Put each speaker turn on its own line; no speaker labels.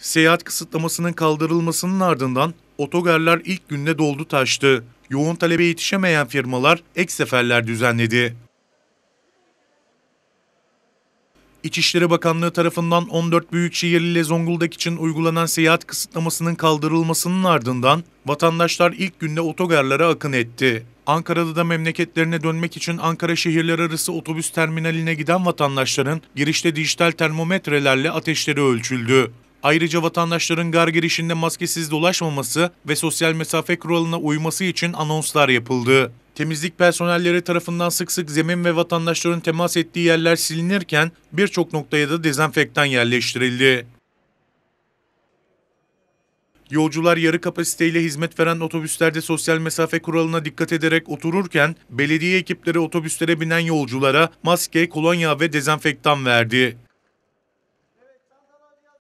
Seyahat kısıtlamasının kaldırılmasının ardından otogarlar ilk günde doldu taştı. Yoğun talebe yetişemeyen firmalar ek seferler düzenledi. İçişleri Bakanlığı tarafından 14 büyükşehir ile Zonguldak için uygulanan seyahat kısıtlamasının kaldırılmasının ardından vatandaşlar ilk günde otogarlara akın etti. Ankara'da da memleketlerine dönmek için Ankara şehirler arası otobüs terminaline giden vatandaşların girişte dijital termometrelerle ateşleri ölçüldü. Ayrıca vatandaşların gar girişinde maskesiz dolaşmaması ve sosyal mesafe kuralına uyması için anonslar yapıldı. Temizlik personelleri tarafından sık sık zemin ve vatandaşların temas ettiği yerler silinirken birçok noktaya da dezenfektan yerleştirildi. Yolcular yarı kapasiteyle hizmet veren otobüslerde sosyal mesafe kuralına dikkat ederek otururken belediye ekipleri otobüslere binen yolculara maske, kolonya ve dezenfektan verdi.